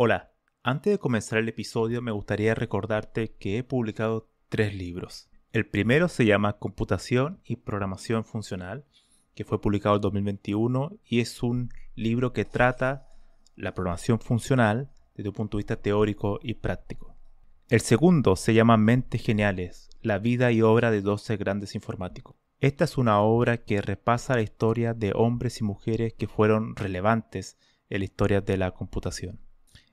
Hola, antes de comenzar el episodio me gustaría recordarte que he publicado tres libros. El primero se llama Computación y Programación Funcional, que fue publicado en 2021 y es un libro que trata la programación funcional desde un punto de vista teórico y práctico. El segundo se llama Mentes Geniales, la vida y obra de 12 grandes informáticos. Esta es una obra que repasa la historia de hombres y mujeres que fueron relevantes en la historia de la computación.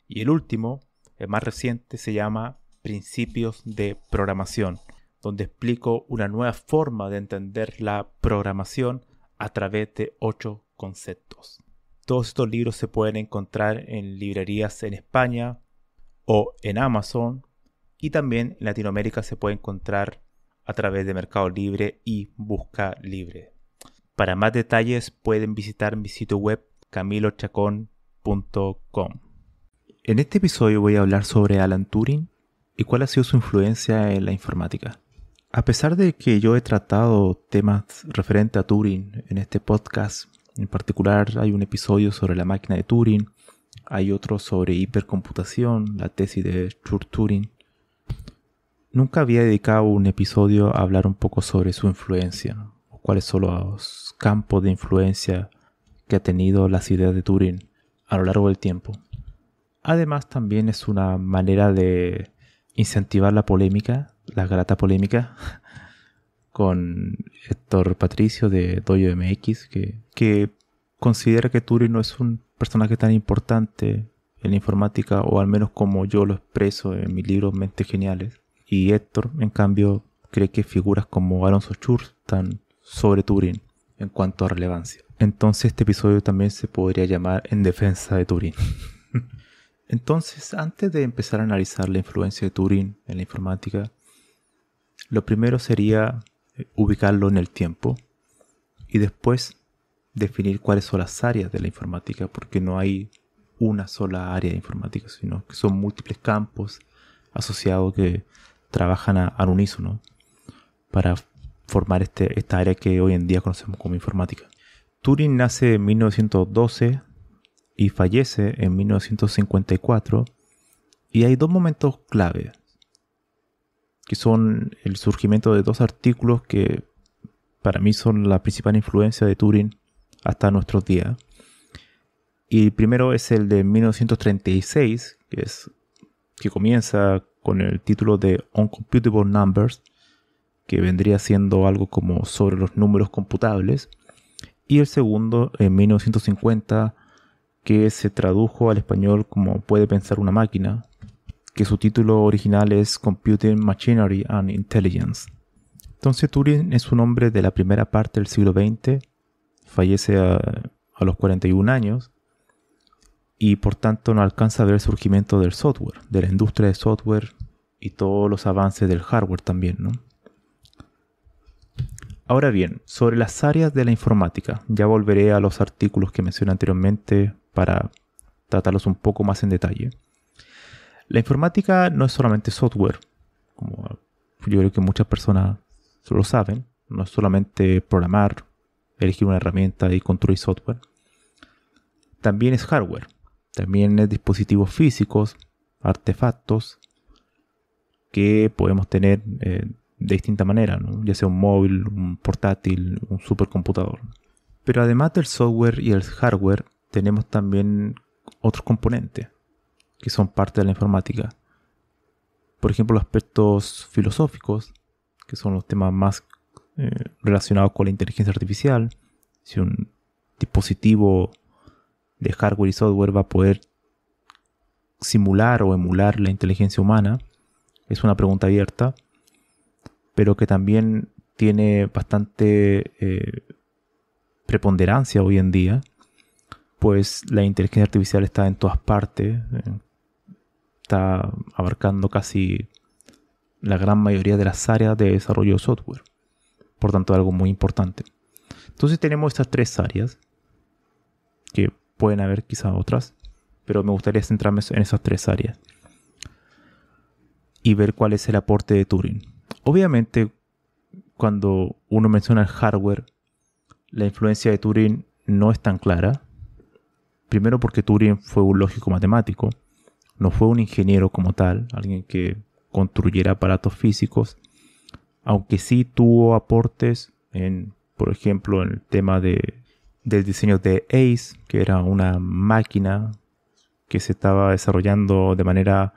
Y el último, el más reciente, se llama Principios de Programación, donde explico una nueva forma de entender la programación a través de ocho conceptos. Todos estos libros se pueden encontrar en librerías en España o en Amazon y también en Latinoamérica se puede encontrar a través de Mercado Libre y Busca Libre. Para más detalles pueden visitar mi sitio web camilochacón.com. En este episodio voy a hablar sobre Alan Turing y cuál ha sido su influencia en la informática. A pesar de que yo he tratado temas referentes a Turing en este podcast, en particular hay un episodio sobre la máquina de Turing, hay otro sobre hipercomputación, la tesis de church Turing, nunca había dedicado un episodio a hablar un poco sobre su influencia, o cuáles son los campos de influencia que ha tenido las ideas de Turing a lo largo del tiempo. Además, también es una manera de incentivar la polémica, la grata polémica, con Héctor Patricio de Doyo MX, que, considera que Turing no es un personaje tan importante en informática, o al menos como yo lo expreso en mi libro Mentes Geniales. Y Héctor, en cambio, cree que figuras como Alonso Schurz están sobre Turing en cuanto a relevancia. Entonces este episodio también se podría llamar En defensa de Turing. Entonces, antes de empezar a analizar la influencia de Turing en la informática, lo primero sería eh, ubicarlo en el tiempo y después definir cuáles son las áreas de la informática, porque no hay una sola área de informática, sino que son múltiples campos asociados que trabajan a, al unísono para formar este, esta área que hoy en día conocemos como informática. Turing nace en 1912 y fallece en 1954. Y hay dos momentos clave, que son el surgimiento de dos artículos que para mí son la principal influencia de Turing hasta nuestros días. Y el primero es el de 1936, que, es, que comienza con el título de Uncomputable Numbers, que vendría siendo algo como sobre los números computables. Y el segundo, en 1950, que se tradujo al español como Puede pensar una máquina, que su título original es Computing Machinery and Intelligence. Entonces Turing es un hombre de la primera parte del siglo XX, fallece a, a los 41 años y por tanto no alcanza a ver el surgimiento del software, de la industria de software y todos los avances del hardware también, ¿no? Ahora bien, sobre las áreas de la informática, ya volveré a los artículos que mencioné anteriormente para tratarlos un poco más en detalle. La informática no es solamente software, como yo creo que muchas personas lo saben, no es solamente programar, elegir una herramienta y construir software. También es hardware, también es dispositivos físicos, artefactos que podemos tener de distinta manera, ya sea un móvil, un portátil, un supercomputador. Pero además del software y el hardware, tenemos también otros componentes que son parte de la informática. Por ejemplo, los aspectos filosóficos, que son los temas más eh, relacionados con la inteligencia artificial. Si un dispositivo de hardware y software va a poder simular o emular la inteligencia humana, es una pregunta abierta pero que también tiene bastante eh, preponderancia hoy en día, pues la inteligencia artificial está en todas partes, eh, está abarcando casi la gran mayoría de las áreas de desarrollo de software. Por tanto, algo muy importante. Entonces tenemos estas tres áreas, que pueden haber quizás otras, pero me gustaría centrarme en esas tres áreas y ver cuál es el aporte de Turing. Obviamente, cuando uno menciona el hardware, la influencia de Turing no es tan clara. Primero porque Turing fue un lógico matemático, no fue un ingeniero como tal, alguien que construyera aparatos físicos, aunque sí tuvo aportes en, por ejemplo, en el tema de, del diseño de ACE, que era una máquina que se estaba desarrollando de manera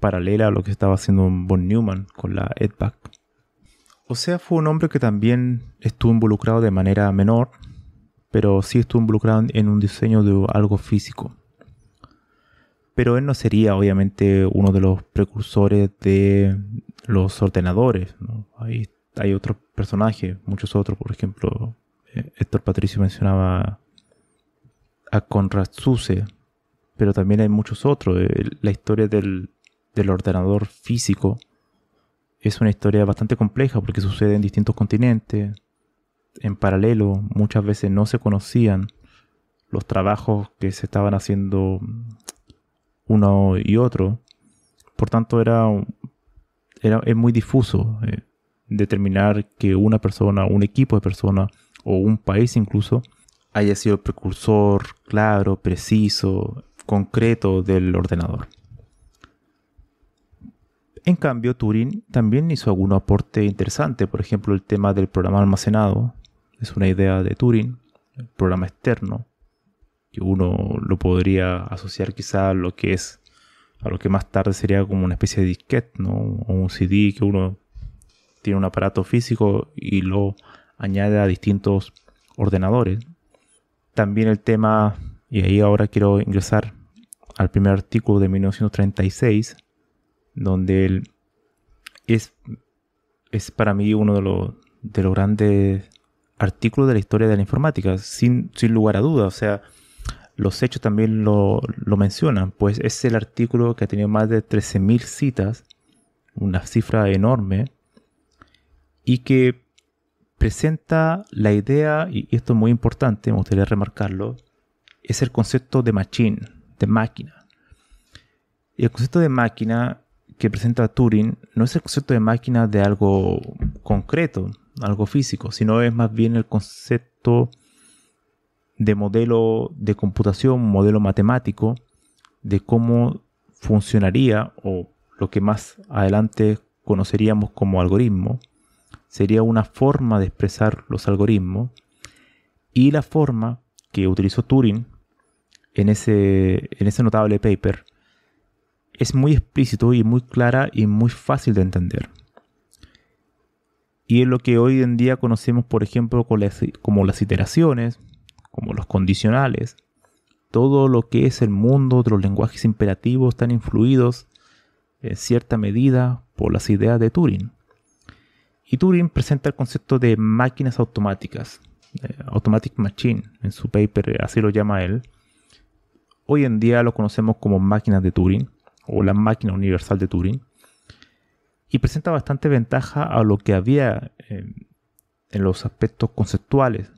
paralela a lo que estaba haciendo von Neumann con la EDPAC. O sea, fue un hombre que también estuvo involucrado de manera menor, pero sí estuvo involucrado en un diseño de algo físico. Pero él no sería obviamente uno de los precursores de los ordenadores. Hay, hay otros personajes, muchos otros, por ejemplo, eh, Héctor Patricio mencionaba a Conrad Suse, pero también hay muchos otros. Eh, la historia del, del ordenador físico es una historia bastante compleja porque sucede en distintos continentes, en paralelo, muchas veces no se conocían los trabajos que se estaban haciendo uno y otro, por tanto era, era es muy difuso eh, determinar que una persona, un equipo de personas o un país incluso haya sido el precursor claro, preciso, concreto del ordenador. En cambio, Turing también hizo algún aporte interesante, por ejemplo, el tema del programa almacenado, es una idea de Turing, el programa externo, que uno lo podría asociar quizá a lo que es, a lo que más tarde sería como una especie de disquete, O un CD que uno tiene un aparato físico y lo añade a distintos ordenadores. También el tema, y ahí ahora quiero ingresar al primer artículo de 1936, donde él es, es para mí uno de los, grandes artículos de la historia de la informática, sin, lugar a dudas, O sea, los hechos también lo, lo mencionan, pues es el artículo que ha tenido más de 13.000 citas, una cifra enorme, y que presenta la idea, y esto es muy importante, me gustaría remarcarlo, es el concepto de machine, de máquina. Y el concepto de máquina que presenta Turing no es el concepto de máquina de algo concreto, algo físico, sino es más bien el concepto de modelo de computación, modelo matemático, de cómo funcionaría o lo que más adelante conoceríamos como algoritmo, sería una forma de expresar los algoritmos y la forma que utilizó Turing en ese, en ese notable paper es muy explícito y muy clara y muy fácil de entender. Y es lo que hoy en día conocemos, por ejemplo, como las iteraciones, como los condicionales, todo lo que es el mundo de los lenguajes imperativos están influidos en cierta medida por las ideas de Turing. Y Turing presenta el concepto de máquinas automáticas, eh, Automatic Machine, en su paper así lo llama él. Hoy en día lo conocemos como máquinas de Turing o la máquina universal de Turing, y presenta bastante ventaja a lo que había eh, en los aspectos conceptuales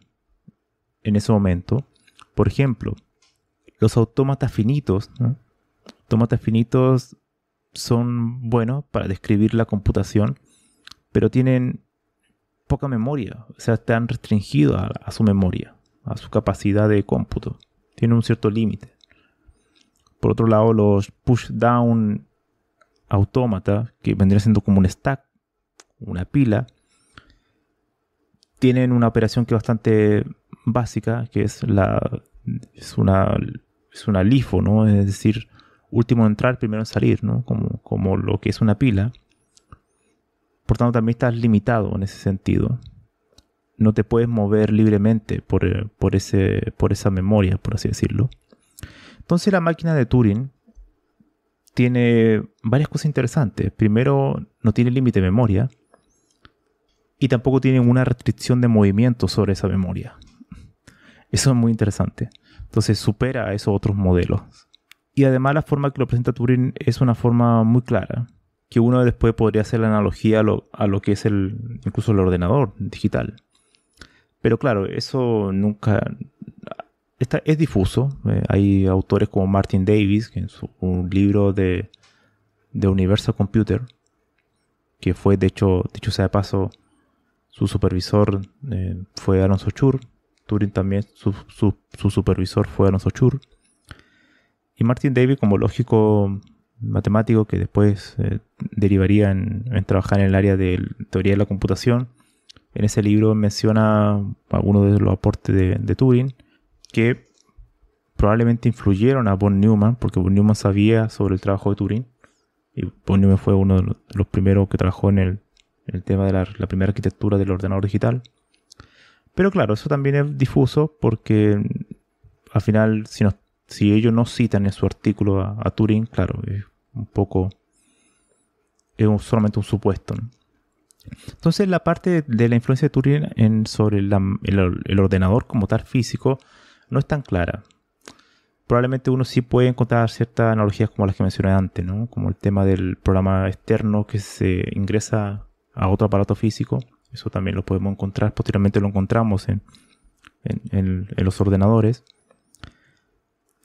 en ese momento. Por ejemplo, los autómatas finitos. finitos son buenos para describir la computación, pero tienen poca memoria, o sea, están restringidos a, a su memoria, a su capacidad de cómputo. Tienen un cierto límite. Por otro lado, los push down autómata que vendría siendo como un stack, una pila, tienen una operación que es bastante básica, que es la es una LIFO, ¿no? Es decir, último en entrar, primero en salir, ¿no? Como, lo que es una pila. Por tanto, también estás limitado en ese sentido. No te puedes mover libremente por, eh, ese, por esa memoria, por así decirlo. Entonces la máquina de Turing tiene varias cosas interesantes. Primero, no tiene límite de memoria y tampoco tiene una restricción de movimiento sobre esa memoria. Eso es muy interesante. Entonces supera a esos otros modelos. Y además la forma que lo presenta Turing es una forma muy clara, que uno después podría hacer la analogía a lo, a lo que es el, incluso el ordenador digital. Pero claro, eso nunca es difuso. Eh, hay autores como Martin Davis, que en un libro de, de, Universal Computer, que fue, de hecho, dicho sea de paso, su supervisor eh, fue Alonso Chur. Turing también, su, supervisor fue Alonso Chur. Y Martin Davis, como lógico matemático que después eh, derivaría en, trabajar en el área de teoría de la computación, en ese libro menciona algunos de los aportes de Turing que probablemente influyeron a Von Neumann, porque Von Neumann sabía sobre el trabajo de Turing, y Von Neumann fue uno de los primeros que trabajó en el, el tema de la, primera arquitectura del ordenador digital. Pero claro, eso también es difuso porque al final, si, si ellos no citan en su artículo a, Turing, claro, es un poco, es solamente un supuesto. Entonces la parte de, la influencia de Turing en, sobre el ordenador como tal físico, no es tan clara. Probablemente uno sí puede encontrar ciertas analogías como las que mencioné antes, ¿no? como el tema del programa externo que se ingresa a otro aparato físico. Eso también lo podemos encontrar, posteriormente lo encontramos en, los ordenadores.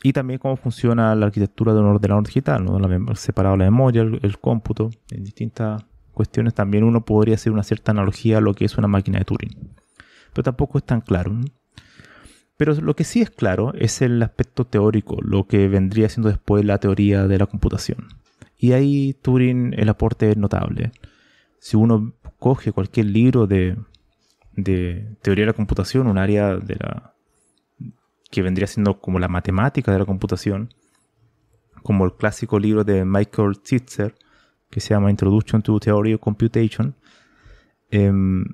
Y también cómo funciona la arquitectura de un ordenador digital, la separado la memoria, el, cómputo, en distintas cuestiones también uno podría hacer una cierta analogía a lo que es una máquina de Turing. Pero tampoco es tan claro. Pero lo que sí es claro es el aspecto teórico, lo que vendría siendo después la teoría de la computación. Y ahí Turing el aporte es notable. Si uno coge cualquier libro de, teoría de la computación, un área de la que vendría siendo como la matemática de la computación, como el clásico libro de Michael Titzer, que se llama Introduction to Theory of Computation, em,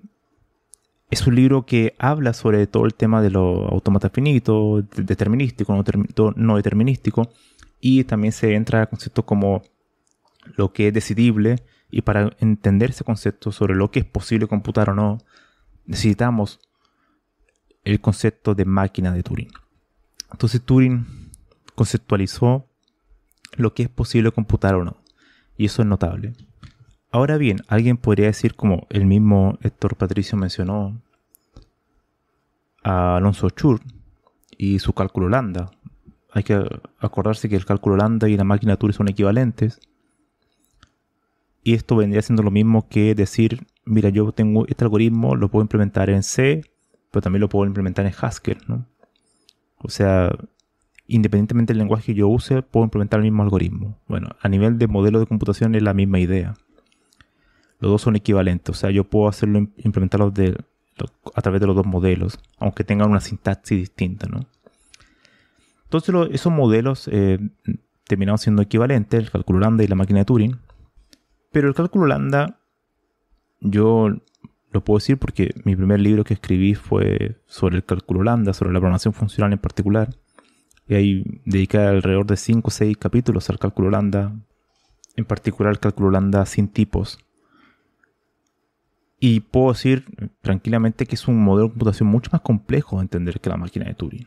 es un libro que habla sobre todo el tema de los autómatas finitos, determinístico, no determinístico, y también se entra a conceptos como lo que es decidible, y para entender ese concepto sobre lo que es posible computar o no, necesitamos el concepto de máquina de Turing. Entonces Turing conceptualizó lo que es posible computar o no, y eso es notable. Ahora bien, alguien podría decir, como el mismo Héctor Patricio mencionó, a Alonso Chur y su cálculo lambda. Hay que acordarse que el cálculo lambda y la máquina Turing son equivalentes. Y esto vendría siendo lo mismo que decir, mira, yo tengo este algoritmo, lo puedo implementar en C, pero también lo puedo implementar en Haskell, O sea, independientemente del lenguaje que yo use, puedo implementar el mismo algoritmo. Bueno, a nivel de modelo de computación es la misma idea los dos son equivalentes. O sea, yo puedo hacerlo, implementarlos de, a través de los dos modelos, aunque tengan una sintaxis distinta, ¿no? Entonces esos modelos eh, terminaron siendo equivalentes, el cálculo lambda y la máquina de Turing. Pero el cálculo lambda, yo lo puedo decir porque mi primer libro que escribí fue sobre el cálculo lambda, sobre la programación funcional en particular. Y ahí dediqué alrededor de 5 o 6 capítulos al cálculo lambda, en particular el cálculo lambda sin tipos, y puedo decir tranquilamente que es un modelo de computación mucho más complejo de entender que la máquina de Turing.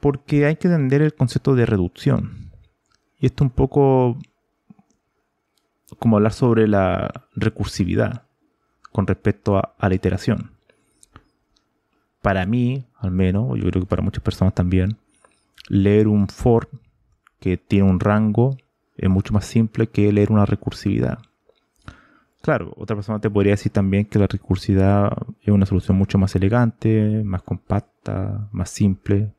Porque hay que entender el concepto de reducción. Y esto es un poco como hablar sobre la recursividad con respecto a, a la iteración. Para mí, al menos, yo creo que para muchas personas también, leer un for que tiene un rango es mucho más simple que leer una recursividad Claro, otra persona te podría decir también que la recursividad es una solución mucho más elegante, más compacta, más simple,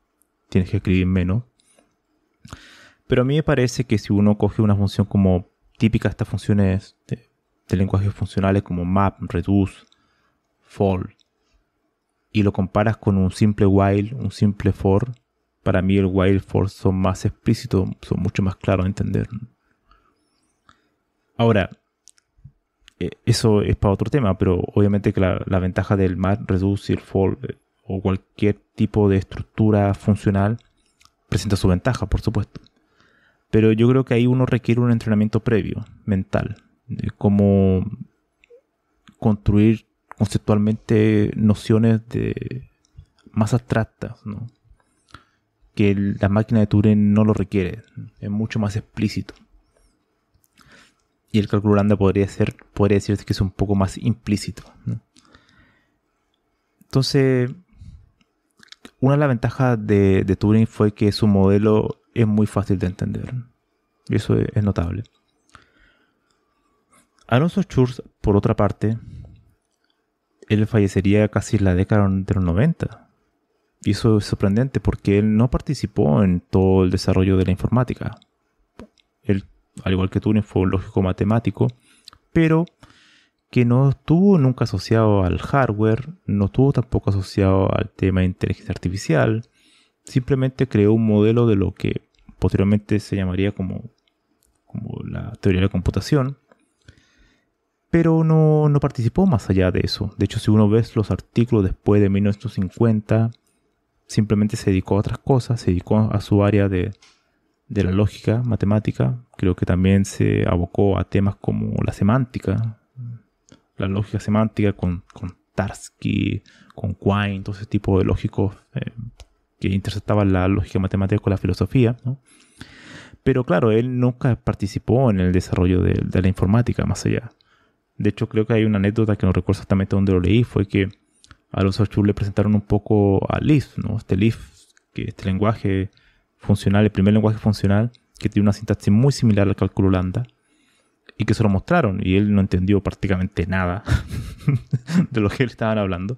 tienes que escribir menos. Pero a mí me parece que si uno coge una función como típica de estas funciones de, lenguajes funcionales como map, reduce, fold, y lo comparas con un simple while, un simple for, para mí el while for son más explícitos, son mucho más claros de entender. Ahora, eh, eso es para otro tema, pero obviamente que la, ventaja del Mat Reducir Fall eh, o cualquier tipo de estructura funcional presenta su ventaja, por supuesto. Pero yo creo que ahí uno requiere un entrenamiento previo, mental, como construir conceptualmente nociones de más abstractas, ¿no? que la máquina de Turing no lo requiere, es mucho más explícito y el cálculo lambda podría, ser, podría decirse que es un poco más implícito. Entonces, una de las ventajas de, Turing fue que su modelo es muy fácil de entender. Y eso es, notable. Alonso Schurz, por otra parte, él fallecería casi en la década de los 90. Y eso es sorprendente porque él no participó en todo el desarrollo de la informática al igual que Turing, fue un lógico matemático, pero que no estuvo nunca asociado al hardware, no estuvo tampoco asociado al tema de inteligencia artificial, simplemente creó un modelo de lo que posteriormente se llamaría como, como la teoría de la computación, pero no, no, participó más allá de eso. De hecho, si uno ve los artículos después de 1950, simplemente se dedicó a otras cosas, se dedicó a su área de, de la lógica matemática. Creo que también se abocó a temas como la semántica, la lógica semántica con, con Tarski, con Quine, todo ese tipo de lógicos eh, que interceptaban la lógica matemática con la filosofía. Pero claro, él nunca participó en el desarrollo de, la informática más allá. De hecho, creo que hay una anécdota que no recuerdo exactamente dónde lo leí, fue que a los le presentaron un poco a Lisp, ¿no? Este Lisp, que este lenguaje funcional, el primer lenguaje funcional, que tiene una sintaxis muy similar al cálculo lambda y que se lo mostraron, y él no entendió prácticamente nada de lo que él estaban hablando.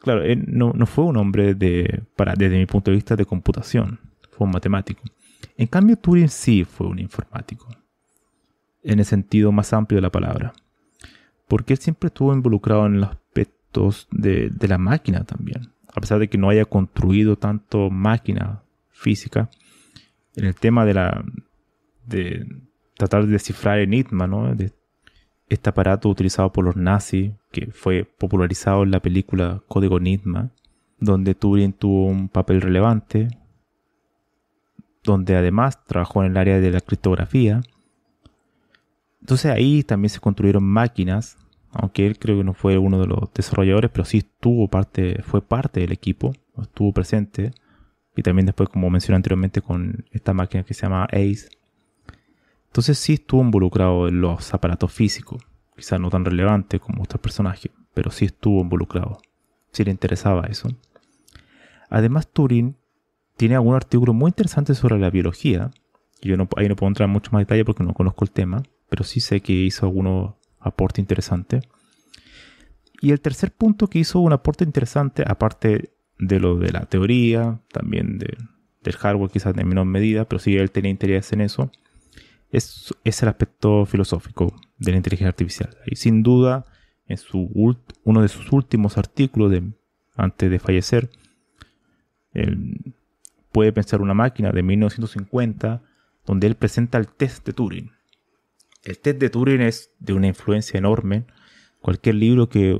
Claro, no, fue un hombre de, para, desde mi punto de vista de computación, fue un matemático. En cambio, Turing sí fue un informático, en el sentido más amplio de la palabra, porque él siempre estuvo involucrado en los aspectos de, de la máquina también, a pesar de que no haya construido tanto máquina física, en el tema de la de tratar de descifrar enigma, ¿no? De este aparato utilizado por los nazis, que fue popularizado en la película Código Enigma, donde Turing tuvo un papel relevante, donde además trabajó en el área de la criptografía. Entonces ahí también se construyeron máquinas, aunque él creo que no fue uno de los desarrolladores, pero sí estuvo parte, fue parte del equipo, estuvo presente y también después, como mencioné anteriormente, con esta máquina que se llama ACE. Entonces sí estuvo involucrado en los aparatos físicos, quizás no tan relevante como otros personajes, pero sí estuvo involucrado, si le interesaba eso. Además, Turing tiene algún artículo muy interesante sobre la biología. Yo ahí no puedo entrar en mucho más detalle porque no conozco el tema, pero sí sé que hizo algunos aporte interesante. Y el tercer punto que hizo un aporte interesante, aparte de lo de la teoría, también del hardware quizás en menor medida, pero sí él tenía interés en eso, es, el aspecto filosófico de la inteligencia artificial. Y sin duda, en su uno de sus últimos artículos de, antes de fallecer, puede pensar una máquina de 1950, donde él presenta el test de Turing. El test de Turing es de una influencia enorme. Cualquier libro que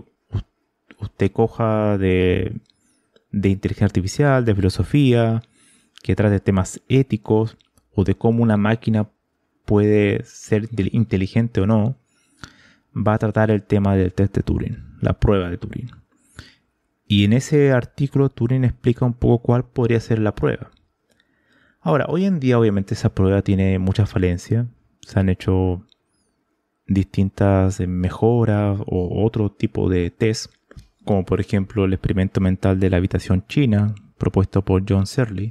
usted coja de de inteligencia artificial, de filosofía, que trate temas éticos o de cómo una máquina puede ser inteligente o no, va a tratar el tema del test de Turing, la prueba de Turing. Y en ese artículo Turing explica un poco cuál podría ser la prueba. Ahora, hoy en día obviamente esa prueba tiene muchas falencias, se han hecho distintas mejoras o otro tipo de test como por ejemplo el experimento mental de la habitación china, propuesto por John Searle,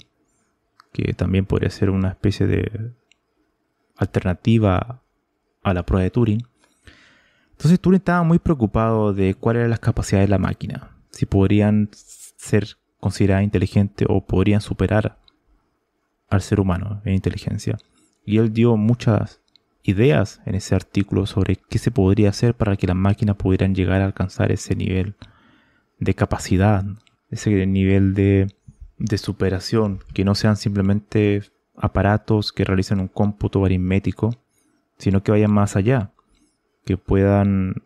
que también podría ser una especie de alternativa a la prueba de Turing. Entonces Turing estaba muy preocupado de cuáles eran las capacidades de la máquina, si podrían ser consideradas inteligentes o podrían superar al ser humano en inteligencia. Y él dio muchas ideas en ese artículo sobre qué se podría hacer para que las máquinas pudieran llegar a alcanzar ese nivel de capacidad, ese nivel de, superación, que no sean simplemente aparatos que realicen un cómputo aritmético, sino que vayan más allá, que puedan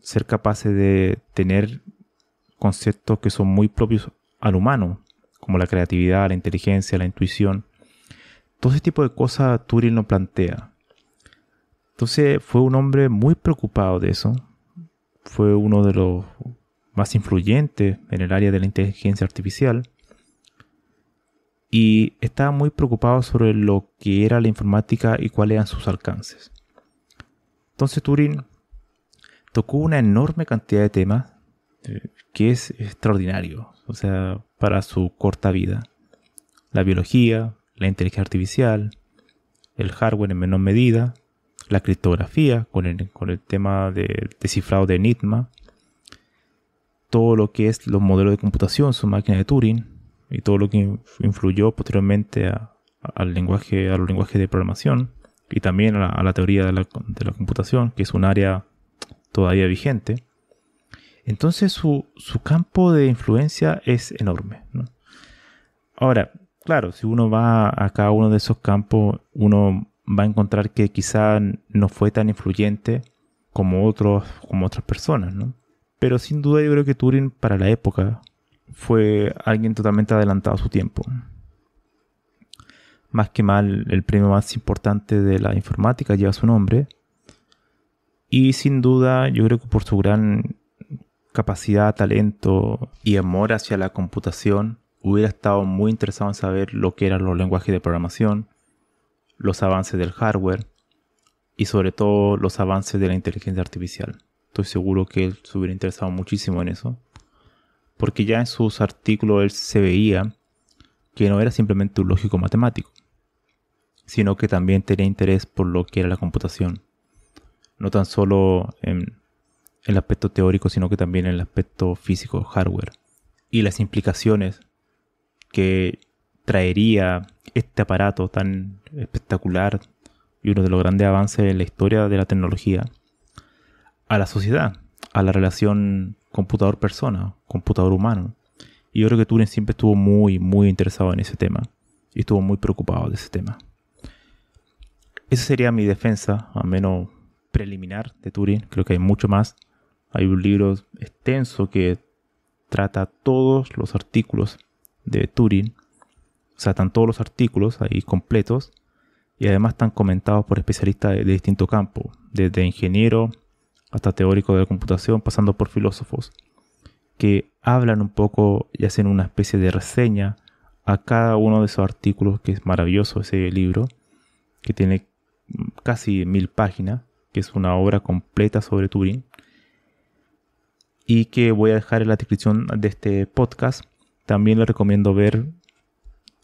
ser capaces de tener conceptos que son muy propios al humano, como la creatividad, la inteligencia, la intuición. Todo ese tipo de cosas Turing lo plantea. Entonces fue un hombre muy preocupado de eso. Fue uno de los más influyente en el área de la inteligencia artificial, y estaba muy preocupado sobre lo que era la informática y cuáles eran sus alcances. Entonces Turing tocó una enorme cantidad de temas eh, que es extraordinario, o sea, para su corta vida. La biología, la inteligencia artificial, el hardware en menor medida, la criptografía con el, tema del descifrado de Enigma, todo lo que es los modelos de computación, su máquina de Turing y todo lo que influyó posteriormente a, al lenguaje, los lenguajes de programación y también a la, teoría de la, computación, que es un área todavía vigente. Entonces su, campo de influencia es enorme. Ahora, claro, si uno va a cada uno de esos campos, uno va a encontrar que quizá no fue tan influyente como, otros, como otras personas. ¿no? Pero sin duda yo creo que Turing para la época fue alguien totalmente adelantado a su tiempo. Más que mal, el premio más importante de la informática lleva su nombre. Y sin duda, yo creo que por su gran capacidad, talento y amor hacia la computación, hubiera estado muy interesado en saber lo que eran los lenguajes de programación, los avances del hardware y sobre todo los avances de la inteligencia artificial. Estoy seguro que él se hubiera interesado muchísimo en eso. Porque ya en sus artículos él se veía que no era simplemente un lógico matemático, sino que también tenía interés por lo que era la computación. No tan solo en el aspecto teórico, sino que también en el aspecto físico, hardware. Y las implicaciones que traería este aparato tan espectacular y uno de los grandes avances en la historia de la tecnología a la sociedad, a la relación computador-persona, computador-humano. Y yo creo que Turing siempre estuvo muy, muy interesado en ese tema y estuvo muy preocupado de ese tema. Esa sería mi defensa, al menos preliminar, de Turing. Creo que hay mucho más. Hay un libro extenso que trata todos los artículos de Turing. O sea, están todos los artículos ahí completos y además están comentados por especialistas de, de distinto campo, desde ingeniero, hasta teórico de la computación, pasando por filósofos, que hablan un poco y hacen una especie de reseña a cada uno de esos artículos, que es maravilloso ese libro, que tiene mm, casi mil páginas, que es una obra completa sobre Turing, y que voy a dejar en la descripción de este podcast. También le recomiendo ver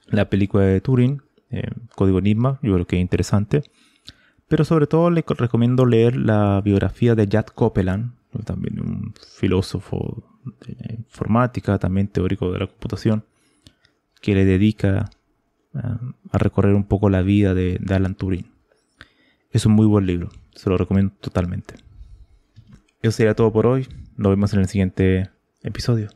la película de Turing, eh, Código Enigma, yo creo que es interesante. Pero sobre todo le recomiendo leer la biografía de Jack Copeland, también un filósofo de informática, también teórico de la computación, que le dedica ah, a recorrer un poco la vida de Alan Turing. Es un muy buen libro, se lo recomiendo totalmente. Eso sería todo por hoy, nos vemos en el siguiente episodio.